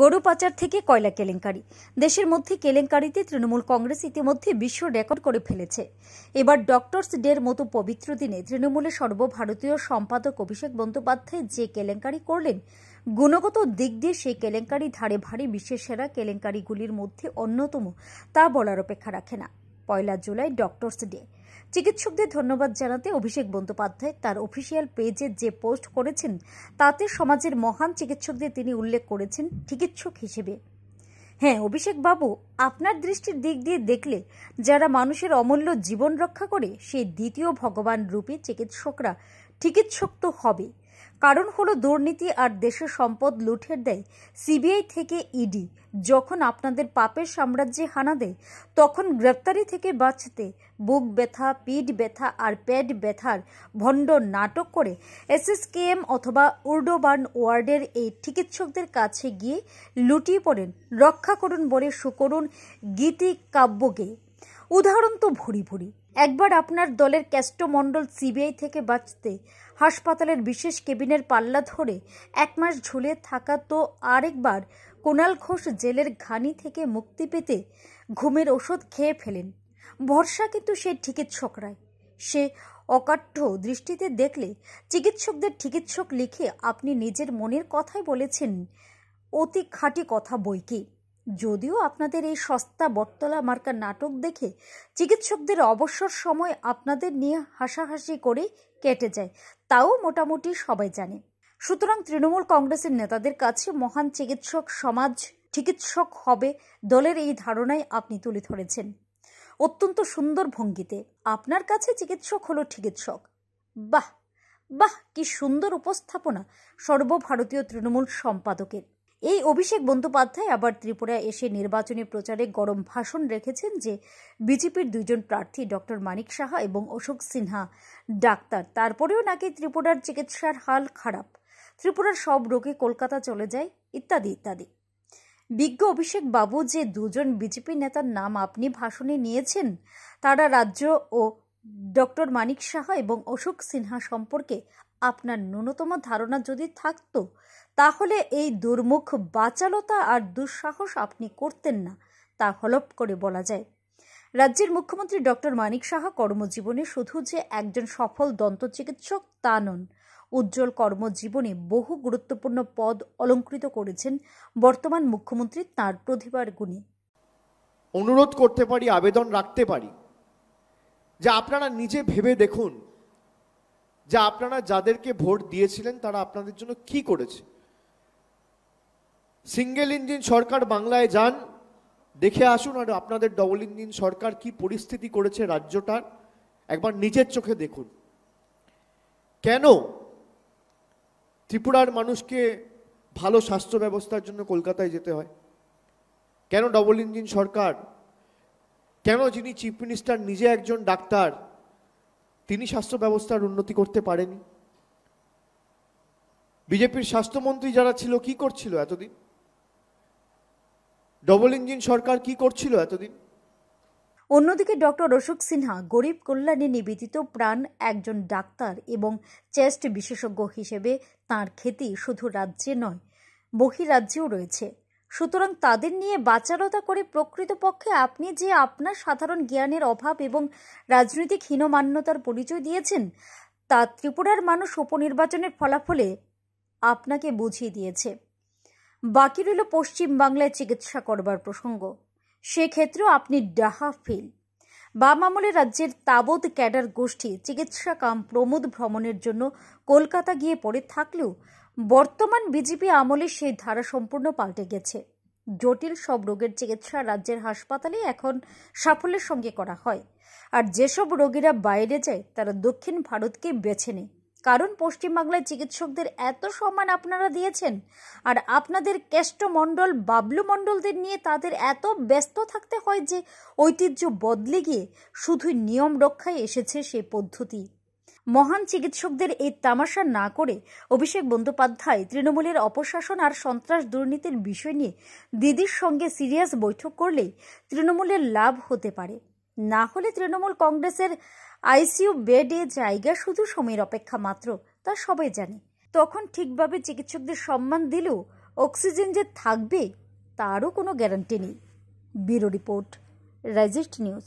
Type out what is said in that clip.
গরু পাচার থেকে কয়লা কেলেঙ্কারি দেশের মধ্যে কেলেঙ্কারিতে তৃণমূল কংগ্রেস ইতিমধ্যে বিশ্ব রেকর্ড করে ফেলেছে এবার ডক্টরস ডের মতো পবিত্র দিনে তৃণমূলের সর্বভারতীয় সম্পাদক অভিষেক বন্দ্যোপাধ্যায় যে কেলেঙ্কারি করলেন গুণগত দিক দিয়ে সেই কেলেঙ্কারি ধারে ভারী বিশ্বের সেরা কেলেঙ্কারিগুলির মধ্যে অন্যতম তা বলার অপেক্ষা রাখে না পয়লা জুলাই ডক্টরস ডে চিকিৎসকদের ধন্যবাদ জানাতে অভিষেক বন্দ্যোপাধ্যায় তার অফিসিয়াল পেজে যে পোস্ট করেছেন তাতে সমাজের মহান চিকিৎসকদের তিনি উল্লেখ করেছেন চিকিৎসক হিসেবে হ্যাঁ অভিষেক বাবু আপনার দৃষ্টির দিক দিয়ে দেখলে যারা মানুষের অমূল্য জীবন রক্ষা করে সেই দ্বিতীয় ভগবান রূপে চিকিৎসকরা চিকিৎসক তো হবে কারণ হলো দুর্নীতি আর দেশের সম্পদ লুঠের দেয় সিবিআই থেকে ইডি যখন আপনাদের পাপের সাম্রাজ্যে হানা দেয় তখন গ্রেপ্তারি থেকে বাঁচতে বুক ব্যথা পিঠ ব্যথা আর প্যাড ব্যথার ভণ্ড নাটক করে এসএসকেএম অথবা উর্ডোবার্ন ওয়ার্ডের এই চিকিৎসকদের কাছে গিয়ে লুটিয়ে পড়েন রক্ষা করুন বলে সুকরুণ গীতি কাব্যকে উদাহরণ তো ভরি ভরি একবার আপনার দলের ক্যাস্টমণ্ডল সিবিআই থেকে বাঁচতে হাসপাতালের বিশেষ কেবিনের পাল্লা ধরে এক মাস ঝুলে থাকা তো আরেকবার কোনাল ঘোষ জেলের ঘানি থেকে মুক্তি পেতে ঘুমের ওষুধ খেয়ে ফেলেন ভরসা কিন্তু সে ঠিকিত সে অকাঠ্য দৃষ্টিতে দেখলে চিকিৎসকদের চিকিৎসক লিখে আপনি নিজের মনের কথাই বলেছেন অতি খাঁটি কথা বইকে যদিও আপনাদের এই সস্তা বটতলা মার্কা নাটক দেখে চিকিৎসকদের অবসর সময় আপনাদের নিয়ে হাসাহাসি করে কেটে যায় তাও মোটামুটি সবাই জানে সুতরাং তৃণমূল কংগ্রেসের নেতাদের কাছে মহান চিকিৎসক সমাজ চিকিৎসক হবে দলের এই ধারণায় আপনি তুলে ধরেছেন অত্যন্ত সুন্দর ভঙ্গিতে আপনার কাছে চিকিৎসক হলো চিকিৎসক বাহ বাহ কি সুন্দর উপস্থাপনা সর্বভারতীয় তৃণমূল সম্পাদকের এই অভিষেক বন্দ্যোপাধ্যায় আবার ত্রিপুরা এসে নির্বাচনী প্রচারে গরম ভাষণ রেখেছেন যে বিজেপির দুইজন প্রার্থী ডক্টর মানিক সাহা এবং অশোক সিনহা ডাক্তার তারপরেও নাকি ত্রিপুরার চিকিৎসার হাল খারাপ ত্রিপুরার সব রোগী কলকাতা চলে যায় ইত্যাদি ইত্যাদি বিজ্ঞ অভিষেক বাবু যে দুজন বিজেপি নেতার নাম আপনি ভাষণে নিয়েছেন তারা রাজ্য ও ডক্টর মানিক সাহা এবং অশোক সিনহা সম্পর্কে আপনার ন্যূনতম ধারণা যদি থাকতো তাহলে এই দুর্মুখ বাচালতা আর দুঃসাহস আপনি করতেন না তা হলপ করে বলা যায় রাজ্যের মুখ্যমন্ত্রী ডক্টর মানিক সাহা কর্মজীবনে শুধু যে একজন সফল দন্ত চিকিৎসক তা নন উজ্জ্বল কর্মজীবনে বহু গুরুত্বপূর্ণ পদ অলঙ্কৃত করেছেন বর্তমান মুখ্যমন্ত্রী তার প্রতিভার গুণে অনুরোধ করতে পারি আবেদন রাখতে পারি যে আপনারা নিজে ভেবে দেখুন যে আপনারা যাদেরকে ভোট দিয়েছিলেন তারা আপনাদের জন্য কি করেছে সিঙ্গেল ইঞ্জিন সরকার বাংলায় যান দেখে আসুন আর আপনাদের ডবল ইঞ্জিন সরকার কি পরিস্থিতি করেছে রাজ্যটার একবার নিজের চোখে দেখুন কেন ত্রিপুরার মানুষকে ভালো স্বাস্থ্য ব্যবস্থার জন্য কলকাতায় যেতে হয় কেন ডবল ইঞ্জিন সরকার কেন যিনি চিফ মিনিস্টার নিজে একজন ডাক্তার তিনি স্বাস্থ্য ব্যবস্থার উন্নতি করতে পারেনি বিজেপির স্বাস্থ্যমন্ত্রী যারা ছিল কি করছিল এতদিন ডবল ইঞ্জিন সরকার কি করছিল এতদিন অন্যদিকে ডক্টর অশোক সিনহা গরিব কল্যাণে নিবেদিত প্রাণ একজন ডাক্তার এবং চেস্ট বিশেষজ্ঞ হিসেবে তার খ্যাতি শুধু রাজ্যে নয় বহিরাজ্যেও রয়েছে সুতরাং তাদের নিয়ে বাচারতা করে প্রকৃতপক্ষে আপনি যে আপনার সাধারণ জ্ঞানের অভাব এবং রাজনৈতিক হীনমান্যতার পরিচয় দিয়েছেন তা ত্রিপুরার মানুষ উপনির্বাচনের ফলাফলে আপনাকে বুঝিয়ে দিয়েছে বাকি রইল পশ্চিমবাংলায় চিকিৎসা করবার প্রসঙ্গ সেক্ষেত্রেও আপনি ডাহা ফিল বাম আমলে রাজ্যের তাবৎ ক্যাডার গোষ্ঠী চিকিৎসা কাম প্রমোদ ভ্রমণের জন্য কলকাতা গিয়ে পড়ে থাকলেও বর্তমান বিজেপি আমলে সেই ধারা সম্পূর্ণ পাল্টে গেছে জটিল সব রোগের চিকিৎসা রাজ্যের হাসপাতালে এখন সাফল্যের সঙ্গে করা হয় আর যেসব রোগীরা বাইরে যায় তারা দক্ষিণ ভারতকে বেছে নেয় কারণ পশ্চিমবাংলায় চিকিৎসকদের এত সম্মান আপনারা দিয়েছেন আর আপনাদের কেষ্টমণ্ডল বাবলু মণ্ডলদের নিয়ে তাদের এত ব্যস্ত থাকতে হয় যে ঐতিহ্য বদলে গিয়ে শুধু নিয়ম রক্ষায় এসেছে সেই পদ্ধতি মহান চিকিৎসকদের এই তামাশা না করে অভিষেক বন্দ্যোপাধ্যায় তৃণমূলের অপশাসন আর সন্ত্রাস দুর্নীতির বিষয় নিয়ে দিদির সঙ্গে সিরিয়াস বৈঠক করলেই তৃণমূলের লাভ হতে পারে না হলে তৃণমূল কংগ্রেসের আইসিইউ বেডে জায়গা শুধু সময়ের অপেক্ষা মাত্র তা সবাই জানে তখন ঠিকভাবে চিকিৎসকদের সম্মান দিলেও অক্সিজেন যে থাকবে তারও কোনো গ্যারান্টি নেই ব্যুরো রিপোর্ট রাইজেস্ট নিউজ